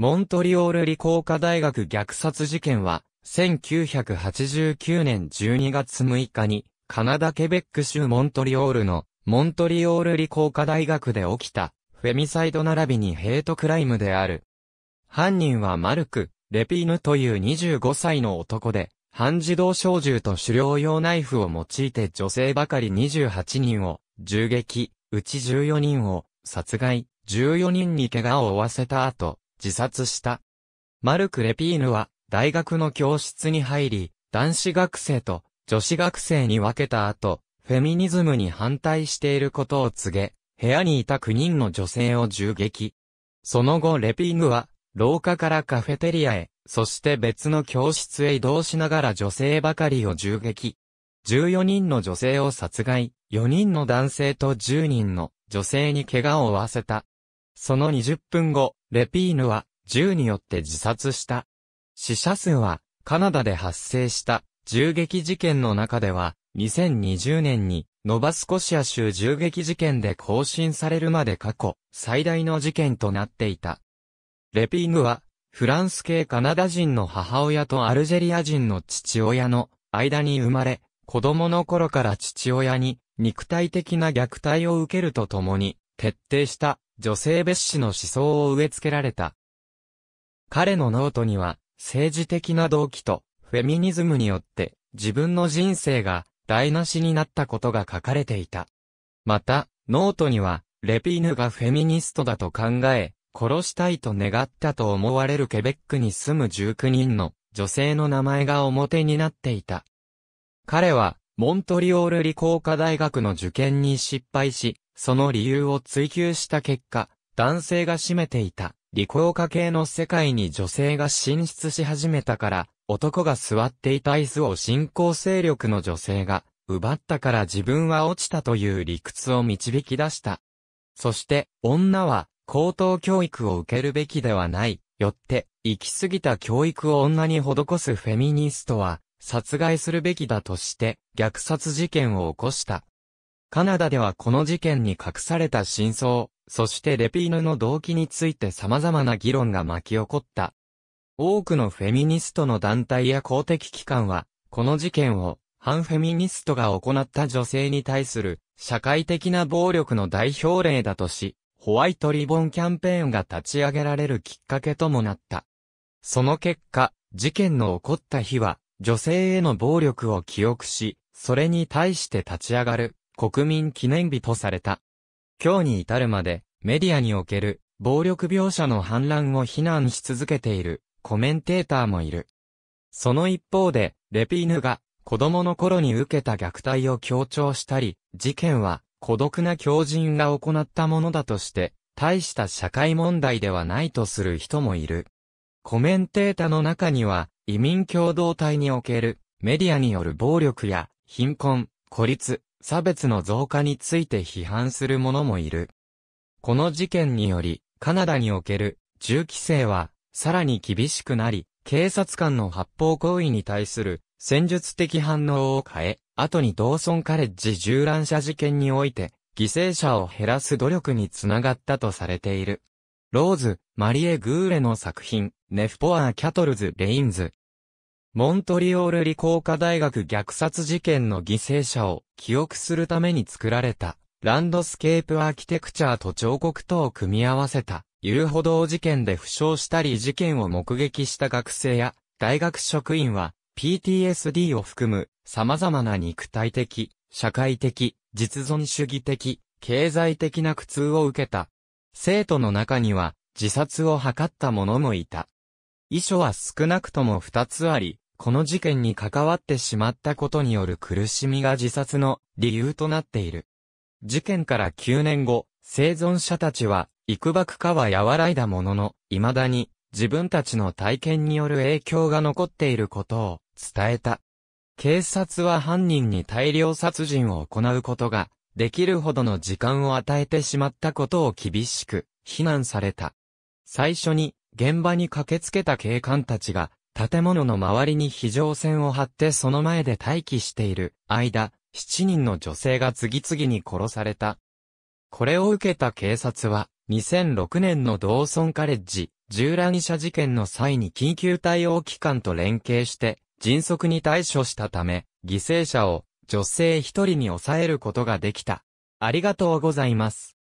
モントリオール理工科大学虐殺事件は、1989年12月6日に、カナダケベック州モントリオールの、モントリオール理工科大学で起きた、フェミサイド並びにヘイトクライムである。犯人はマルク、レピーヌという25歳の男で、半自動小銃と狩猟用ナイフを用いて女性ばかり28人を、銃撃、うち14人を、殺害、14人に怪我を負わせた後、自殺した。マルク・レピーヌは大学の教室に入り、男子学生と女子学生に分けた後、フェミニズムに反対していることを告げ、部屋にいた9人の女性を銃撃。その後レピーヌは、廊下からカフェテリアへ、そして別の教室へ移動しながら女性ばかりを銃撃。14人の女性を殺害、4人の男性と10人の女性に怪我を負わせた。その20分後、レピーヌは銃によって自殺した。死者数はカナダで発生した銃撃事件の中では2020年にノバスコシア州銃撃事件で更新されるまで過去最大の事件となっていた。レピーヌはフランス系カナダ人の母親とアルジェリア人の父親の間に生まれ、子供の頃から父親に肉体的な虐待を受けるとともに、徹底した女性蔑視の思想を植え付けられた。彼のノートには、政治的な動機と、フェミニズムによって、自分の人生が台無しになったことが書かれていた。また、ノートには、レピーヌがフェミニストだと考え、殺したいと願ったと思われるケベックに住む19人の女性の名前が表になっていた。彼はモントリオール理工科大学の受験に失敗し、その理由を追求した結果、男性が占めていた理工科系の世界に女性が進出し始めたから、男が座っていた椅子を新興勢力の女性が奪ったから自分は落ちたという理屈を導き出した。そして、女は高等教育を受けるべきではない、よって、行き過ぎた教育を女に施すフェミニストは、殺害するべきだとして、虐殺事件を起こした。カナダではこの事件に隠された真相、そしてレピーヌの動機について様々な議論が巻き起こった。多くのフェミニストの団体や公的機関は、この事件を、反フェミニストが行った女性に対する、社会的な暴力の代表例だとし、ホワイトリボンキャンペーンが立ち上げられるきっかけともなった。その結果、事件の起こった日は、女性への暴力を記憶し、それに対して立ち上がる国民記念日とされた。今日に至るまでメディアにおける暴力描写の反乱を非難し続けているコメンテーターもいる。その一方で、レピーヌが子供の頃に受けた虐待を強調したり、事件は孤独な狂人が行ったものだとして、大した社会問題ではないとする人もいる。コメンテーターの中には、移民共同体におけるメディアによる暴力や貧困、孤立、差別の増加について批判する者もいる。この事件により、カナダにおける銃規制はさらに厳しくなり、警察官の発砲行為に対する戦術的反応を変え、後にドーソンカレッジ銃乱射事件において、犠牲者を減らす努力につながったとされている。ローズ、マリエ・グーレの作品、ネフポアキャトルズ・レインズ、モントリオール理工科大学虐殺事件の犠牲者を記憶するために作られた、ランドスケープアーキテクチャーと彫刻とを組み合わせた、遊歩道事件で負傷したり事件を目撃した学生や、大学職員は、PTSD を含む、様々な肉体的、社会的、実存主義的、経済的な苦痛を受けた。生徒の中には、自殺を図った者もいた。遺書は少なくとも二つあり、この事件に関わってしまったことによる苦しみが自殺の理由となっている。事件から9年後、生存者たちは、幾幕かは和らいだものの、未だに自分たちの体験による影響が残っていることを伝えた。警察は犯人に大量殺人を行うことができるほどの時間を与えてしまったことを厳しく非難された。最初に現場に駆けつけた警官たちが、建物の周りに非常線を張ってその前で待機している間、7人の女性が次々に殺された。これを受けた警察は、2006年の同村カレッジ、銃乱射事件の際に緊急対応機関と連携して、迅速に対処したため、犠牲者を女性一人に抑えることができた。ありがとうございます。